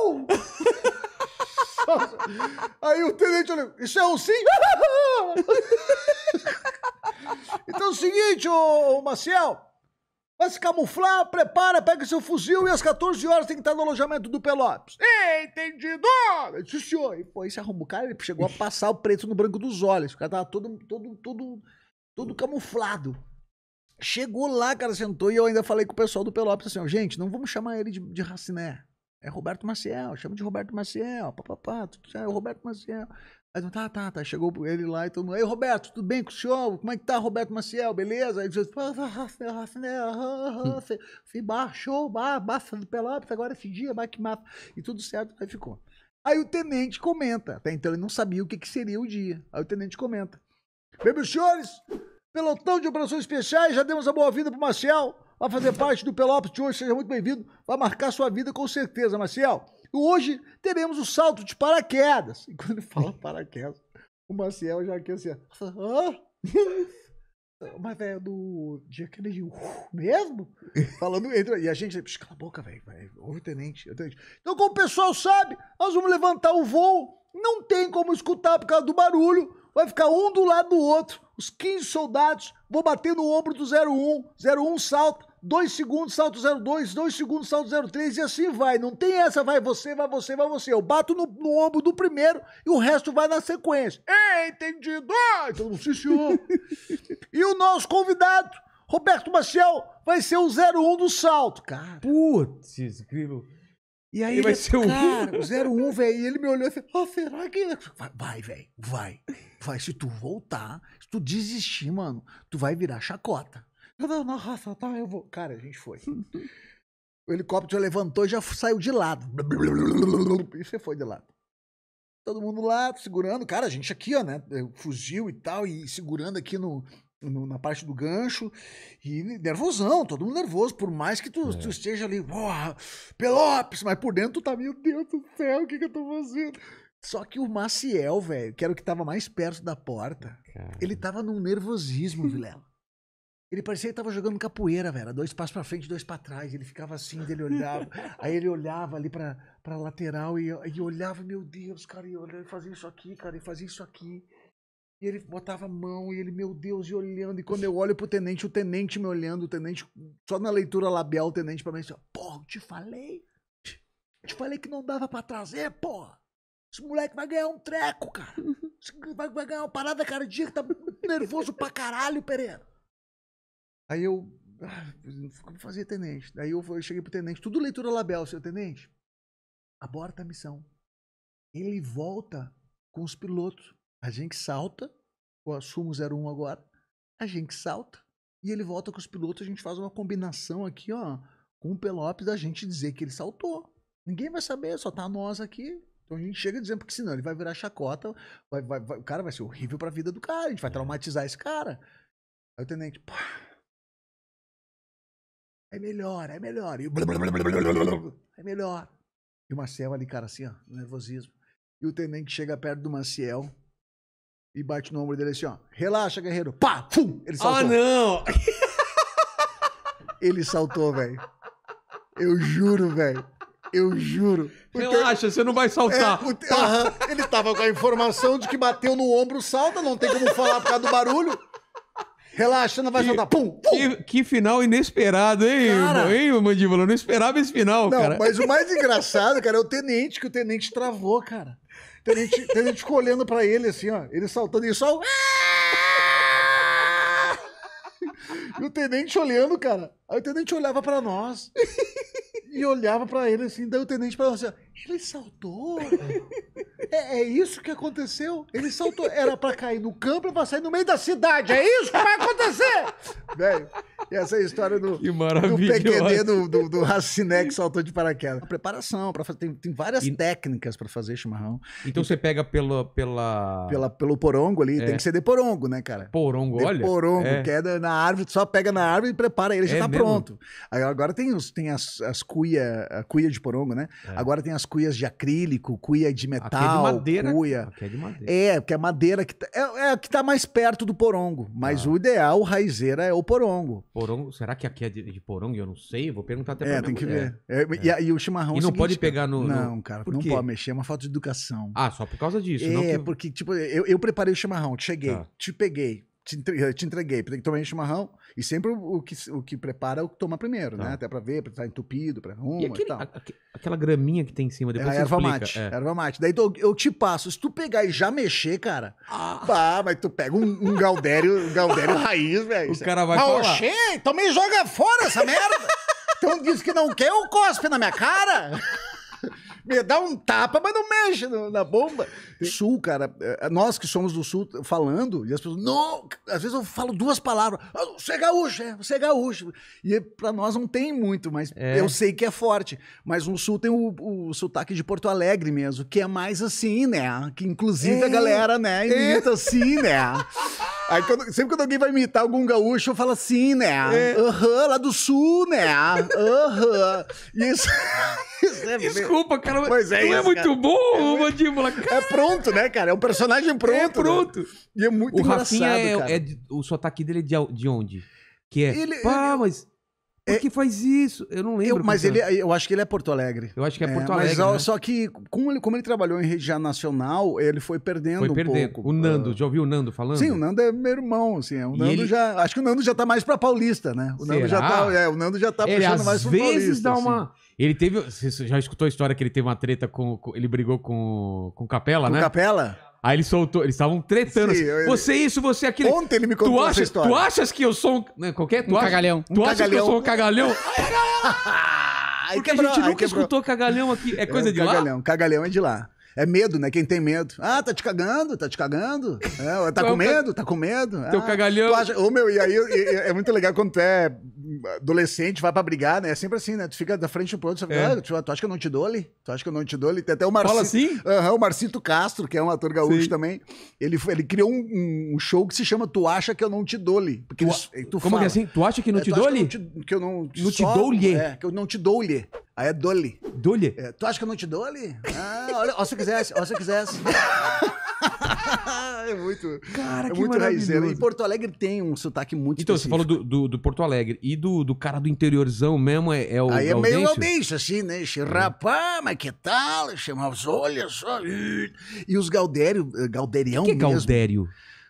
Speaker 2: uhul! Aí o tenente olhou, isso é um sim? então é o seguinte, ô, ô Maciel, Vai se camuflar, prepara, pega seu fuzil e às 14 horas tem que estar no alojamento do Pelopes. Entendido! Disse, senhor. E foi, se arrumou o cara, ele chegou a passar o preto no branco dos olhos. O cara tava todo, todo, todo, todo camuflado. Chegou lá, cara, sentou e eu ainda falei com o pessoal do Pelopes assim, gente, não vamos chamar ele de, de Raciné. É Roberto Maciel, chama de Roberto Maciel, papapá, tudo é Roberto Maciel. Aí tá, tá, tá. Chegou ele lá e todo mundo. Ei, Roberto, tudo bem com o senhor? Como é que tá, Roberto Maciel? Beleza? Aí ele disse, fui baixou, basta do Pelópolis, agora esse dia, vai que mata. E tudo certo, aí ficou. Aí o tenente comenta. Até então ele não sabia o que, que seria o dia. Aí o tenente comenta. Bem, meus senhores, pelotão de operações especiais, já demos a boa-vinda pro Maciel. Vai fazer parte do Pelópolis de hoje, seja muito bem-vindo. Vai marcar sua vida com certeza, Maciel. Hoje teremos o salto de paraquedas. E quando ele fala paraquedas, o Maciel já quer assim, ah? Mas, velho, do dia que ele mesmo? Falando, entra, e a gente, cala a boca, velho, ouve tenente, tenente. Então, como o pessoal sabe, nós vamos levantar o voo, não tem como escutar por causa do barulho, vai ficar um do lado do outro, os 15 soldados, vou bater no ombro do 01, 01 salta, 2 segundos, salto 02, 2 segundos, salto 03 e assim vai. Não tem essa, vai você, vai você, vai você. Eu bato no, no ombro do primeiro e o resto vai na sequência. Ei, entendido! Ah, então, sim, senhor. e o nosso convidado, Roberto Maciel, vai ser o 01 do salto, cara. Putz,
Speaker 1: incrível. E aí, ele vai ele, ser o cara,
Speaker 2: 01, velho. E ele me olhou e falou: oh, será que. É? vai velho, vai. Vai. Se tu voltar, se tu desistir, mano, tu vai virar chacota. Não, não, raça, tá, eu vou. Cara, a gente foi. o helicóptero levantou e já saiu de lado. E você foi de lado. Todo mundo lá segurando. Cara, a gente aqui, ó, né? É, fuzil e tal, e segurando aqui no, na parte do gancho e nervosão, todo mundo nervoso, por mais que tu, é. tu esteja ali, Pelopes, mas por dentro tu tá, meu Deus do céu, o que que eu tô fazendo? Só que o Maciel, velho, que era o que tava mais perto da porta, Caramba. ele tava num nervosismo, Vilela. Ele parecia que tava jogando capoeira, velho. Dois passos para frente, dois para trás. Ele ficava assim, ele olhava. aí ele olhava ali pra, pra lateral e, e olhava, meu Deus, cara, e olhava, fazia isso aqui, cara, e fazia isso aqui. E ele botava a mão, e ele, meu Deus, e olhando. E quando eu olho pro tenente, o tenente me olhando, o tenente, só na leitura labial, o tenente pra mim assim, porra, te falei? Te falei que não dava para trazer, porra. Esse moleque vai ganhar um treco, cara. Vai, vai ganhar uma parada cardíaca, tá nervoso pra caralho, Pereira. Aí eu. Ah, fazer, tenente? Daí eu, eu cheguei pro tenente, tudo leitura label, seu tenente. Aborta a missão. Ele volta com os pilotos. A gente salta, eu assumo 01 agora, a gente salta e ele volta com os pilotos. A gente faz uma combinação aqui, ó, com o Pelopes da gente dizer que ele saltou. Ninguém vai saber, só tá nós aqui. Então a gente chega dizendo, porque senão ele vai virar chacota, vai, vai, vai, o cara vai ser horrível pra vida do cara, a gente vai traumatizar esse cara. Aí o tenente, pá é melhor, é melhor. E o blá, blá, blá, é melhor. E o Marcel ali, cara, assim, ó, nervosismo. E o tenente chega perto do Maciel e bate no ombro dele assim, ó. Relaxa, guerreiro. Pá! Fum! Ele ah, saltou. Ah, não! Ele saltou, velho. Eu juro, velho. Eu juro. O Relaxa, ten... você não vai saltar. É, Ele tava com a informação de que bateu no ombro, salta, não tem como falar por causa do barulho.
Speaker 1: Relaxa, não vai soltar. jogar. Pum, pum. Que, que, final inesperado, hein, cara, hein, Mandíbula? Eu não esperava esse final, não, cara. Mas o
Speaker 2: mais engraçado, cara, é o tenente, que o tenente travou, cara. O tenente, tenente ficou olhando pra ele assim, ó. Ele saltando e só. Ah! E o tenente olhando, cara. Aí o tenente olhava pra nós e olhava pra ele assim. Daí o tenente pra nós assim, ó. Ele saltou? É, é, isso que aconteceu? Ele saltou. Era pra cair no campo e pra sair no meio da cidade. É isso que vai acontecer! Velho, e essa é história do, do PQD do, do, do saltou de paraquedas. A preparação, pra, tem, tem várias e... técnicas pra fazer chimarrão.
Speaker 1: Então e, você pega pela, pela... pela.
Speaker 2: Pelo porongo ali, é. tem que ser de porongo, né, cara? Porongo, de olha. Porongo, é. queda na árvore, só pega na árvore e prepara ele, já é tá mesmo? pronto. Agora tem, os, tem as, as cuia, a cuia de porongo, né? É. Agora tem as cuias de acrílico, cuia de metal, aqui é de madeira, cuia. Aqui é de madeira. É, porque é madeira que tá, é, é que tá mais perto do porongo.
Speaker 1: Mas ah. o ideal, raizeira, é o porongo. Porongo, será que aqui é de, de porongo? Eu não sei, vou perguntar até é, tem que mulher. ver. É, é. E, e, o chimarrão E não é seguinte, pode pegar no... Não, no... cara, não pode
Speaker 2: mexer, é uma falta de educação.
Speaker 1: Ah, só por causa disso. É, que...
Speaker 2: porque, tipo, eu, eu preparei o chimarrão, cheguei, tá. te peguei, te, eh, te entreguei, tem que tomar chimarrão. E sempre o, que, o que prepara é o que toma primeiro, né? tá. né? Até pra ver, pra estar tá entupido, pra rumo e, aquele, e tal. A,
Speaker 1: aquela graminha que tem em cima, depois é, você erva explica. mate, é. erva
Speaker 2: mate. Daí eu, eu, te passo, se tu pegar e já mexer, cara, ah, mas tu pega um, um gaudério, um raiz, velho. O cara vai falar. Oxê, então me joga fora essa merda. então diz que não quer, eu cospe na minha cara me dá um tapa, mas não mexe no, na bomba. Sul, cara, é, é, nós que somos do Sul falando, e as pessoas, não, às vezes eu falo duas palavras, ah, você é gaúcho, é, você é gaúcho. E pra nós não tem muito, mas é. eu sei que é forte. Mas no Sul tem o, o sotaque de Porto Alegre mesmo, que é mais assim, né? Que inclusive é. a galera, né, imita assim, né? Aí quando, sempre quando alguém vai imitar algum gaúcho, eu falo assim, né? É. Aham, é. lá do sul, né? Aham. Isso.
Speaker 1: isso é Desculpa, cara. Pois é, não é isso, é muito cara. bom, é, mandíbula.
Speaker 2: Cara. É pronto, né, cara? É um personagem pronto. É pronto. Né? E é muito o engraçado, Rafinha é, cara. É,
Speaker 1: o sotaque dele é de, de onde? Que é. Ele, pá,
Speaker 2: ele... mas. É, por é, que faz isso? Eu não lembro. Eu, mas ele,
Speaker 1: eu acho que ele é Porto Alegre. Eu acho que é, é Porto Alegre. Mas, né?
Speaker 2: Só que, como ele, como ele trabalhou em rede nacional, ele foi perdendo foi um perdendo.
Speaker 1: pouco. O Nando, é. já ouviu o Nando falando? Sim, o
Speaker 2: Nando é meu irmão, assim. É, o Nando ele... já, acho que o Nando já tá mais pra paulista, né? O Será? Nando já tá, é, o Nando já tá ele, puxando mais pro paulista. Às vezes dá uma... Assim.
Speaker 1: Ele teve. Você já escutou a história que ele teve uma treta com. com ele brigou com, com Capela, com né? Capela? Aí ele soltou, eles estavam tretando. Sim, assim, você eu... isso, você aquilo. Ontem ele me contou tu achas, história. Tu achas que eu sou um. Né, Qualquer? É? Tu um acha, cagalhão. Tu um achas cagalhão. que eu sou um cagalhão? Porque quebrou, a gente nunca escutou cagalhão aqui. É, é coisa é, de cagalhão, lá? Cagalhão,
Speaker 2: cagalhão é de lá. É medo, né? Quem tem medo. Ah, tá te cagando, tá te cagando. É, tá então com medo, tá com medo. Ah, Teu cagalhão. Acha... Ô, meu, e aí e, é muito legal quando tu é adolescente, vai pra brigar, né? É sempre assim, né? Tu fica da frente pro outro, você fala, é. ah, tu, tu acha que eu não te dou ali? Tu acha que eu não te dou ali? Tem até o Marcito. Fala assim? Uhum, o Marcito Castro, que é um ator gaúcho Sim. também. Ele, ele criou um, um, show que se chama Tu Acha Que Eu Não Te Dou-lhe. Porque tu, Como é fala, que assim? Tu acha que não é, te dou-lhe? Que, eu não. Não te dou-lhe? É, que eu não te dou-lhe. Aí é dole. Dole? É, tu acha que eu não te dole? Ah, olha, ó, se eu quisesse, ó, se eu quisesse. é muito. Cara, é que muito raizeiro. E Porto Alegre tem
Speaker 1: um sotaque muito Então, específico. você falou do, do, do, Porto Alegre. E do, do cara do interiorzão mesmo é, é o. Aí é, é meio gaudêncio,
Speaker 2: assim, né? Esse é. rapaz, mas que tal? Chamar os olhos só. E os Gaudério, eh, Gauderião. O que, que é mesmo? Gaudério?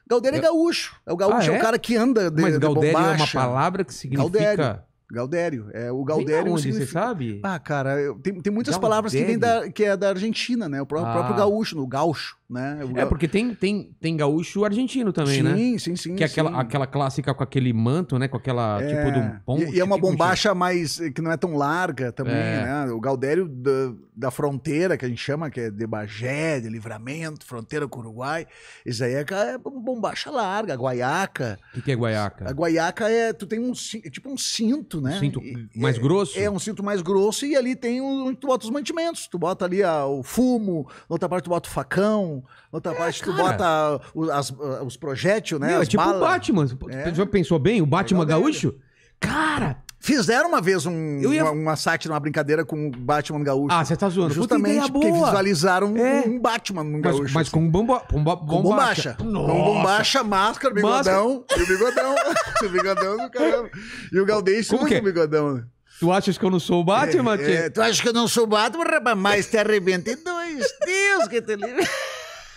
Speaker 2: Gaudério é, é gaúcho. É o gaúcho, ah, é? é? o cara que anda de Mas Gaudério é uma palavra que significa. Gaudério. Gaudério. É, o Gaudério. Onde, significa... você sabe? Ah, cara, eu, tem, tem muitas Gaudério? palavras que vem da, que é da Argentina, né? O próprio, ah. próprio gaúcho,
Speaker 1: no gaúcho. Né? É, porque tem, tem, tem gaúcho argentino também, sim, né? Sim, sim, sim. Que é aquela, aquela clássica com aquele manto, né? Com aquela, é... tipo, de um E, é uma tipo tipo
Speaker 2: bombacha mais, eh, que não é tão larga também, é. né? O Gaudério da, da, fronteira, que a gente chama, que é de Bagé, de Livramento, fronteira com o Uruguai. Isso aí é, é bombacha larga, guaiaca. O que, que, é guaiaca? A guaiaca é, tu tem um, é tipo um cinto, né? Cinto e, mais é, grosso? É, um cinto mais grosso e ali tem, um, tu bota os mantimentos. Tu bota ali a, ah, o fumo, na outra parte tu bota o facão, Outra é, parte, tu bota os, as, ah, os projétil, né? Meu, é tipo balas. o Batman. É. Já pensou bem? O Batman gaúcho? Cara, Fizeram uma vez um, ia... uma, uma sátira, uma brincadeira com o Batman Gaúcho. Ah, você tá
Speaker 1: zoando. Justamente porque visualizaram é. um Batman um gaúcho. Mas assim. com um bomba, bomba, bomba Com bombacha. Com bombacha,
Speaker 2: máscara, bigodão. Máscara. E o bigodão. e o bigodão do caramba. E o Galdês com o bigodão.
Speaker 1: Tu achas que eu não sou
Speaker 2: o Batman, é, é, Tu achas que eu não sou o Batman, rapaz? Mas te arrebenta em dois. Deus que te livre.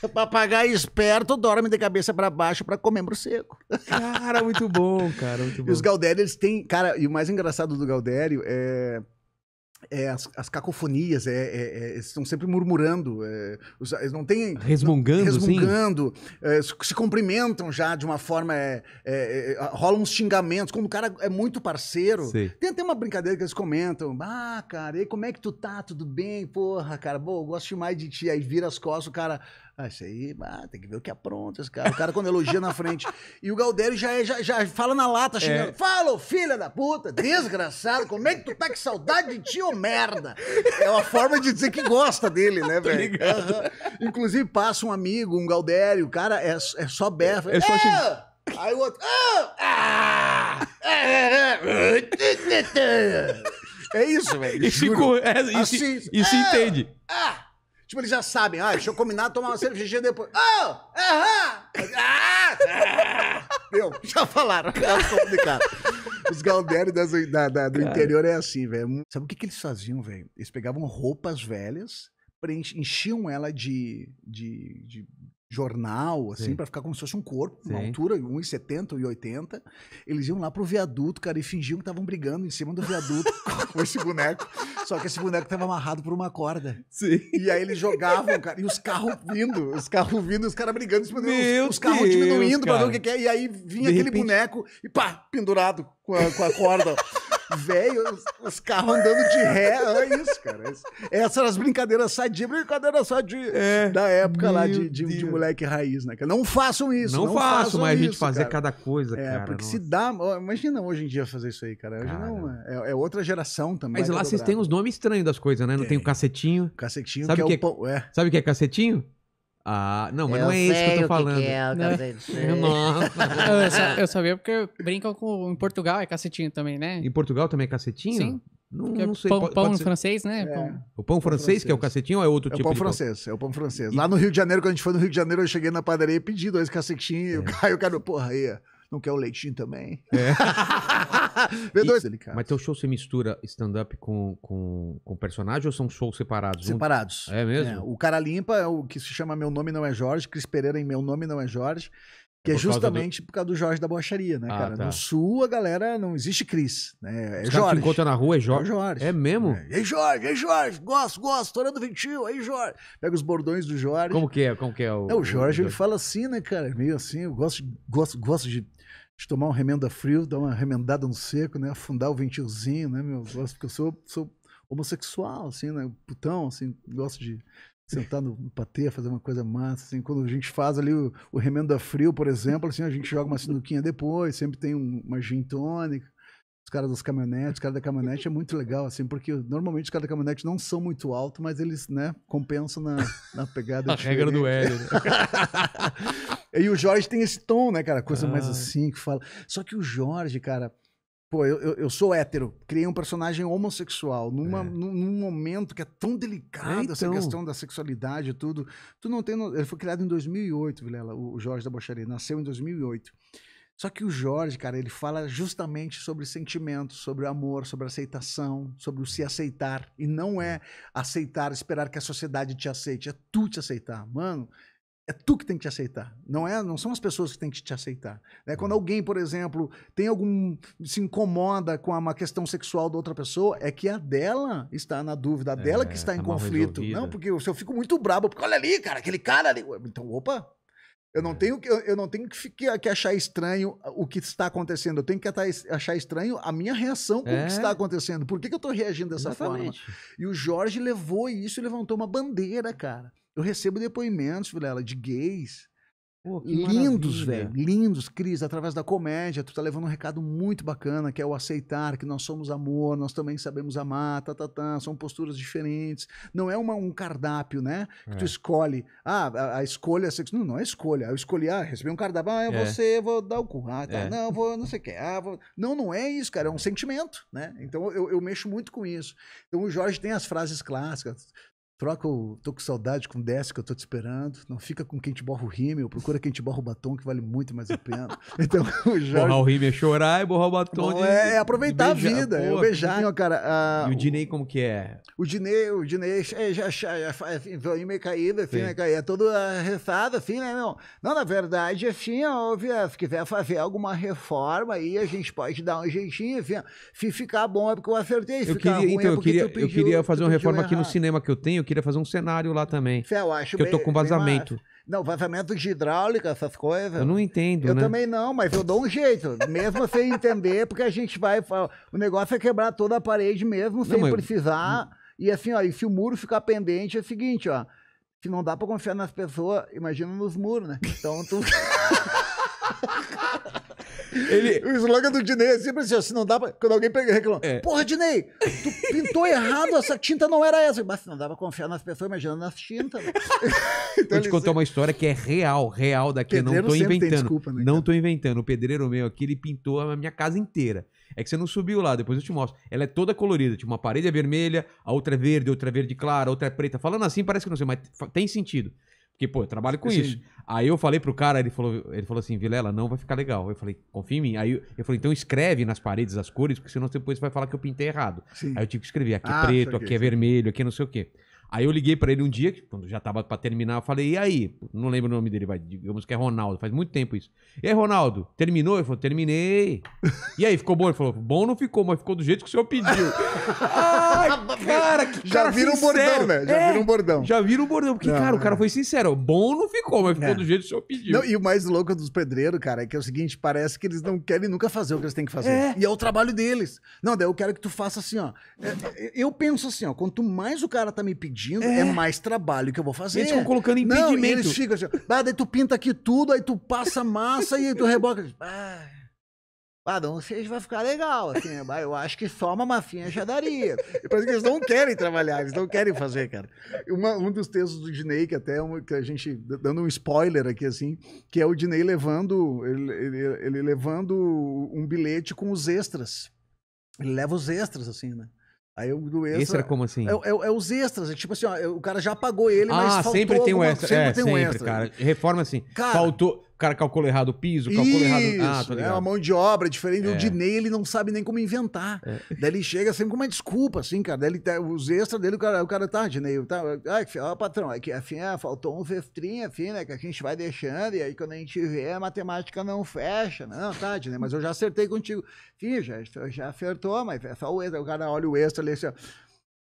Speaker 2: Papagaio esperto dorme de cabeça para baixo para comer morcego. Cara,
Speaker 1: muito bom, cara, muito
Speaker 2: bom. E os Galdério, eles têm. Cara, e o mais engraçado do Galdério é. É, as, as, cacofonias, é, é, é eles estão sempre murmurando, é, os, eles não têm... Resmungando, não, assim? Resmungando, é, se cumprimentam já de uma forma, é, rolam uns xingamentos, quando o cara é muito parceiro, Sim. tem até uma brincadeira que eles comentam, ah, cara, e como é que tu tá, tudo bem, porra, cara, bom, eu gosto demais de ti, aí vira as costas, o cara... Ah, isso aí, ah, tem que ver o que apronta esse cara. O cara quando elogia na frente. E o Galdério já, é, já, já fala na lata, chegando. É. Fala, filha da puta, desgraçado, como é que tu tá com saudade de ti, ô merda? É uma forma de dizer que gosta dele, né, velho? Uhum. Inclusive, passa um amigo, um Galdério, o cara é, é só berra. É, é só assim. Aí o outro. Ah! Ah! É isso,
Speaker 1: velho. E, ficou, é, e, assim, se, e se entende.
Speaker 2: Ah! Tipo, eles já sabem, ah, deixa eu combinar tomar uma cervejinha depois. Oh! Aham! Ah! ah! Meu, já falaram. É Os galderes da, da, do cara. interior é assim, velho. Sabe o que, que eles faziam, velho? Eles pegavam roupas velhas, enchiam ela de, de, de jornal, assim, para ficar como se fosse um corpo, Sim. uma altura, 1,70 e 80. Eles iam lá pro viaduto, cara, e fingiam que estavam brigando em cima do viaduto com esse boneco. Só que esse boneco tava amarrado por uma corda. Sim. E aí eles jogavam, cara, e os carros vindo, os carros vindo, os caras brigando os, os carros diminuindo cara. pra ver o que, que é. E aí vinha de aquele repente... boneco e pá, pendurado com a, com a corda. velho, os, os carros andando de ré, é isso, cara. Essas eram as brincadeiras sadias, brincadeira só de, é, da época lá de, de, de, moleque raiz, né? Não façam isso, não, não façam, façam mas isso, a gente fazer cara. cada
Speaker 1: coisa, é, cara, porque
Speaker 2: se dá, imagina hoje em dia fazer isso aí, cara. Hoje cara. não, é, é, outra geração também. Mas né, lá vocês têm
Speaker 1: os nomes estranhos das coisas, né? Não tem, tem o cacetinho. Cacetinho sabe que, é, que é, pão, é. Sabe o que é cacetinho? Ah, não, mas eu não é isso que eu tô falando. Que que é, eu Nossa. Né? eu, só, eu sabia porque brincam com. Em Portugal é cacetinho também, né? Em Portugal também é cacetinho? Sim. Não, é não sei. Pão, pode, pão pode francês, né? É. Pão. O pão francês, francês, que é o cacetinho, ou é outro é tipo pão de francês, pão? É o pão francês.
Speaker 2: Lá no Rio de Janeiro, quando a gente foi no Rio de Janeiro, eu cheguei na padaria e pedi dois cacetinhos. É. E o é. cara, o cara, porra, aí, não quer o leitinho também?
Speaker 1: É. V2, Mas teu show você mistura stand-up com, com, com personagem ou são shows separados? Separados. É mesmo? É,
Speaker 2: o Cara Limpa é o que se chama Meu Nome Não É Jorge, Cris Pereira em Meu Nome Não É Jorge. É que é, por é justamente do... por causa do Jorge da Bocharia, né, ah, cara? Tá. No sul, a galera não existe Cris, né? É Os Jorge. encontra na rua é, é Jorge. É, Jorge. é mesmo? É. Ei, Jorge, ei, Jorge, gosto, gosto, torando ventil, ei Jorge. Pega os bordões do Jorge. Como
Speaker 1: que é? Como que é o. É, o Jorge, o... ele fala
Speaker 2: assim, né, cara? Meio assim, eu gosto, gosto, gosto de de tomar um remenda frio, dar uma remendada no seco, né? Afundar o ventilzinho, né, meu? Gosto, porque eu sou, sou homossexual, assim, né? Putão, assim, gosto de sentar no, no patê, fazer uma coisa massa, assim. Quando a gente faz ali o, o remenda frio, por exemplo, assim, a gente joga uma sinuquinha depois, sempre tem um, uma gin tônica. Os caras das caminhonetes, os caras da caminhonete é muito legal, assim, porque normalmente os caras da caminhonete não são muito altos, mas eles, né, compensam na, na pegada. a diferente. regra do Hélio. Né? E o Jorge tem esse tom, né, cara? Coisa mais ah. assim que fala. Só que o Jorge, cara. Pô, eu, eu, eu sou hétero, criei um personagem homossexual numa, é. num, num, momento que é tão delicado é, então. essa questão da sexualidade e tudo. Tu não tem. Ele foi criado em 2008, Vilela, o Jorge da Bocharia. Nasceu em 2008. Só que o Jorge, cara, ele fala justamente sobre sentimentos, sobre amor, sobre aceitação, sobre o se aceitar. E não é, é. aceitar, esperar que a sociedade te aceite, é tu te aceitar. Mano, é tu que tem que te aceitar. Não é, não são as pessoas que têm que te aceitar. Né? Quando alguém, por exemplo, tem algum se incomoda com uma questão sexual da outra pessoa, é que a dela está na dúvida, a dela é, que está em tá conflito. Não, porque se eu fico muito brabo, porque olha ali, cara, aquele cara ali. Então, opa, eu não é. tenho, que, eu não tenho que, que, achar estranho o que está acontecendo. Eu tenho que achar estranho a minha reação com é. o que é. está acontecendo. Por que, que eu estou reagindo dessa Exatamente. forma? E o Jorge levou isso e levantou uma bandeira, cara. Eu recebo depoimentos, Vilela, de gays.
Speaker 1: Pô, lindos, velho.
Speaker 2: Lindos, Cris, através da comédia. Tu tá levando um recado muito bacana, que é o aceitar que nós somos amor, nós também sabemos amar, tá, tá, tá. São posturas diferentes. Não é uma, um cardápio, né? Que é. tu escolhe. Ah, a, a escolha é Não, não é escolha. Eu escolhi, ah, recebi um cardápio. Ah, eu vou é. ser, vou dar o cu. Ah, tá. É. Não, vou não sei o quê. Ah, vou... Não, não é isso, cara. É um sentimento, né? Então eu, eu mexo muito com isso. Então o Jorge tem as frases clássicas. Troca o tô com saudade com o desce que eu tô te esperando. Não fica com quem te borra o rímel, procura quem te borra o batom, que vale muito mais a pena. Então, o Jorge... Borrar
Speaker 1: o rímel é chorar e borrar o batom. Bom, é, é, aproveitar beijar, a vida, pô, eu beijar.
Speaker 2: Ó, cara, a,
Speaker 1: e o Dinei como que é?
Speaker 2: O Dinei, o Dinei, é, já, já, já, é meio caído, assim, né, é todo arrefado, assim, né, meu? Não, na verdade, assim, óbvio, se quiser fazer alguma reforma aí, a gente pode dar um jeitinho, assim, se ficar bom é porque eu acertei, se eu ficar queria, ruim é então, é porque eu queria, tu pediu, Eu queria fazer uma reforma aqui no
Speaker 1: cinema que eu tenho, queria fazer um cenário lá também. eu acho que bem, eu tô com vazamento.
Speaker 2: Não, vazamento de hidráulica, essas coisas. Eu não entendo. Eu né? também não, mas eu dou um jeito, mesmo sem entender, porque a gente vai. O negócio é quebrar toda a parede mesmo, não, sem precisar. Hum. E assim, ó, e se o muro ficar pendente, é o seguinte, ó. Se não dá pra confiar nas pessoas, imagina nos muros, né? Então tu. Ele... O slogan do Dinei é sempre assim, assim não dá pra... Quando alguém pega, reclama, é. porra, Dinei, tu pintou errado, essa tinta não era essa. Mas não dá pra confiar nas pessoas, imaginando nas tintas. Né?
Speaker 1: então, Vou te contar sempre... uma história que é real, real daqui, pedreiro não tô inventando. Desculpa, né, não tô inventando. O pedreiro meu aqui, ele pintou a minha casa inteira. É que você não subiu lá, depois eu te mostro. Ela é toda colorida, tipo, uma parede é vermelha, a outra é verde, outra é verde clara, outra é preta. Falando assim parece que não sei, mas tem sentido. Porque, pô, eu trabalho com Sim. isso. Aí eu falei pro cara, ele falou, ele falou assim, Vilela, não vai ficar legal. Eu falei, confia em mim. Aí eu falei, então escreve nas paredes as cores, porque senão depois você vai falar que eu pintei errado. Sim. Aí eu tive que escrever, aqui é ah, preto, aqui é vermelho, aqui é não sei o quê. Aí eu liguei para ele um dia, quando já tava para terminar, eu falei, e aí? Não lembro o nome dele, vai, digamos que é Ronaldo, faz muito tempo isso. E aí, Ronaldo, terminou? Ele falou, terminei. E aí, ficou bom? Ele falou, bom não ficou, mas ficou do jeito que o senhor pediu. Ai, cara, que Já cara vira um bordão, né? Já é, vira um bordão. Já vira um bordão, porque, não, cara, o cara foi sincero,
Speaker 2: bom não ficou, mas ficou é. do jeito que o
Speaker 1: senhor pediu. Não, e
Speaker 2: o mais louco dos pedreiros, cara, é que é o seguinte, parece que eles não querem nunca fazer o que eles têm que fazer. É. E é o trabalho deles. Não, daí eu quero que tu faça assim, ó. É, é, eu penso assim, ó, quanto mais o cara tá me pedindo, pedindo, é. é, mais trabalho que eu vou fazer. Eles ficam colocando impedimento. Não, eles ficam assim, ah, daí tu pinta aqui tudo, aí tu passa massa e aí tu reboca. Ah, não sei se vai ficar legal, assim, né? eu acho que só uma mafinha já daria. Parece que eles não querem trabalhar, eles não querem fazer, cara. Uma, um dos textos do Dinei, que até é um que a gente, dando um spoiler aqui, assim, que é o Dinei levando, ele, ele, ele levando um bilhete com os extras. Ele leva os extras, assim, né? Aí eu do extra. Extra como assim? É, é, é os extras, é tipo assim, ó, é, o cara já pagou ele, ah, mas faltou sempre tem um extra. Sempre é, tem um sempre, extra.
Speaker 1: cara. Reforma assim. Cara, faltou cara calcula errado o piso, calcula ah, Isso, errado. Ah, é uma mão
Speaker 2: de obra diferente. É. O Dinei, ele não sabe nem como inventar. É. Daí ele chega sempre com uma desculpa, assim, cara. Daí ele, tá, os extras dele, o cara, o cara tá, Dinei, tá. Ah, ó, patrão, é que é afim, é, faltou um vestrinho, é afim, né? Que a gente vai deixando, e aí quando a gente vê, a matemática não fecha. Não, tá, Dinei, mas eu já acertei contigo. Sim, já, já acertou, mas é só o extra. O cara olha o extra ali assim, ó.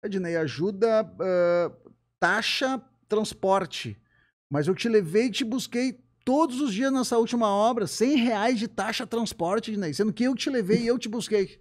Speaker 2: Dinei, ajuda, uh, taxa, transporte. Mas eu te levei e te busquei todos os dias nessa última obra, 100 reais de taxa de transporte, né? sendo que eu te levei e eu te busquei.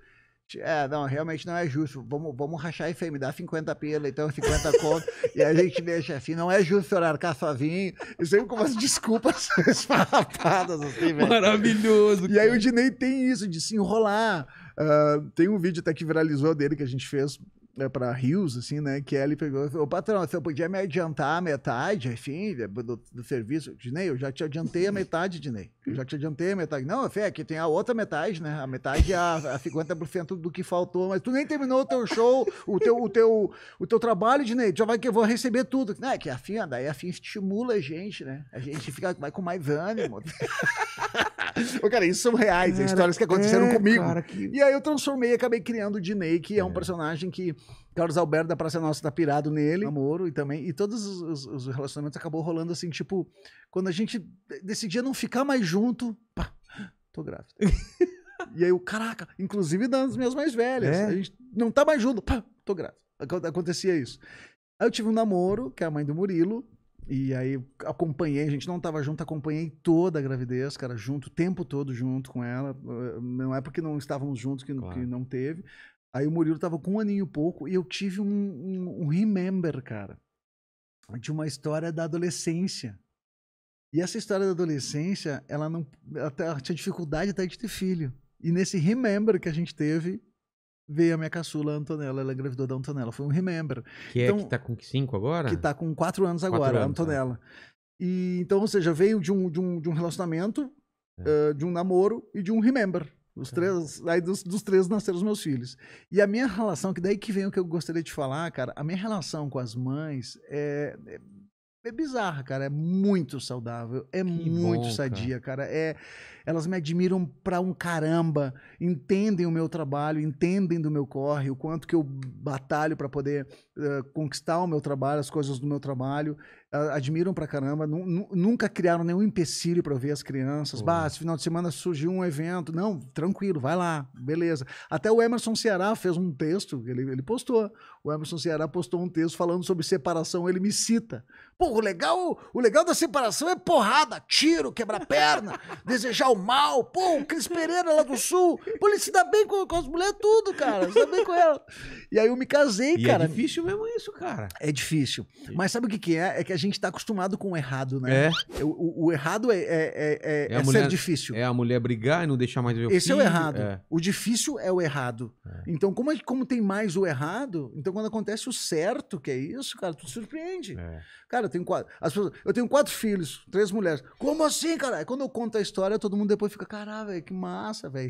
Speaker 2: É, não, realmente não é justo. Vamos, vamos rachar e feio, me dá 50 pila, então 50 conto. e a gente deixa assim, não é justo o senhor arcar sozinho. E sempre com umas desculpas esfarrapadas assim, velho. Maravilhoso. E aí o Dinei tem isso, de se enrolar. Uh, tem um vídeo até que viralizou dele que a gente fez é, para Rios, assim, né? Que ele pegou e falou, patrão, você podia me adiantar a metade, enfim, assim, é, do, do serviço? Dinei, eu já te adiantei a metade, Dinei. Eu já te adiantei a metade. Não, Fé, aqui tem a outra metade, né? A metade é a, a 50% do que faltou, mas tu nem terminou o teu show, o teu, o teu, o teu trabalho, Dinei, já vai que eu vou receber tudo. Não, né, é que a FIM, daí é a FIM estimula a gente, né? A gente fica vai com mais ânimo. cara, isso são reais, é cara, é histórias que aconteceram é, comigo. Cara, que... E aí eu transformei, acabei criando o Dinei, que é, é um personagem que Carlos Alberto da Praça Nossa tá pirado nele, namoro e também. E todos os, os, relacionamentos acabou rolando assim, tipo, quando a gente decidia não ficar mais junto, pá, tô grávida. e aí o caraca, inclusive das minhas mais velhas, é. a gente não tá mais junto, pá, tô grávida. Acontecia isso. Aí eu tive um namoro, que é a mãe do Murilo, e aí acompanhei, a gente não estava junto, acompanhei toda a gravidez, cara, junto, o tempo todo junto com ela. Eh, não é porque não estávamos juntos que, claro. que não teve. Aí o Murilo estava com um aninho pouco e eu tive um, um, um remember, cara, de uma história da adolescência. E essa história da adolescência, ela não. Ela tinha dificuldade até de ter filho. E nesse remember que a gente teve, veio a minha caçula Antonella, ela engravidou da Antonella, foi um Remember. Que é, então, é que tá
Speaker 1: com cinco agora? Que tá
Speaker 2: com quatro anos quatro agora, anos, é. Antonella. E, então, ou seja, veio de um, de um, de um relacionamento, é. uh, de um namoro e de um Remember. Os é. três, aí dos, dos, três nasceram os meus filhos. E a minha relação, que daí que vem o que eu gostaria de falar, cara, a minha relação com as mães é, é bizarra, cara. É muito saudável, é que muito bom, sadia, cara. cara. É, elas me admiram pra um caramba, entendem o meu trabalho, entendem do meu corre, o quanto que eu batalho para poder uh, conquistar o meu trabalho, as coisas do meu trabalho admiram pra caramba, nunca criaram nenhum empecilho para ver as crianças. Bah, esse final de semana surgiu um evento. Não, tranquilo, vai lá, beleza. Até o Emerson Ceará fez um texto, ele, ele postou. O Emerson Ceará postou um texto falando sobre separação, ele me cita. Pô, o legal, o legal da separação é porrada, tiro, quebrar perna, desejar o mal. Pô, o Cris Pereira lá do Sul, pô, ele se dá bem com, com as mulheres tudo, cara, se dá bem com ela. E aí eu me casei, e é cara. É difícil mesmo isso, cara.
Speaker 1: É difícil.
Speaker 2: Mas sabe o que que é? É que a gente está acostumado com o errado, né? É. O, o errado é, é, é, é ser
Speaker 1: difícil. É a mulher brigar e não deixar mais ver o Esse filho. é o errado.
Speaker 2: O difícil é o errado. Então, como, como tem mais o errado, então quando acontece o certo, que é isso, cara, tu surpreende. Cara, eu tenho quatro. Pessoas, eu tenho quatro filhos, três mulheres. Como assim, cara? Quando eu conto a história, todo mundo depois fica, caralho, que massa, velho.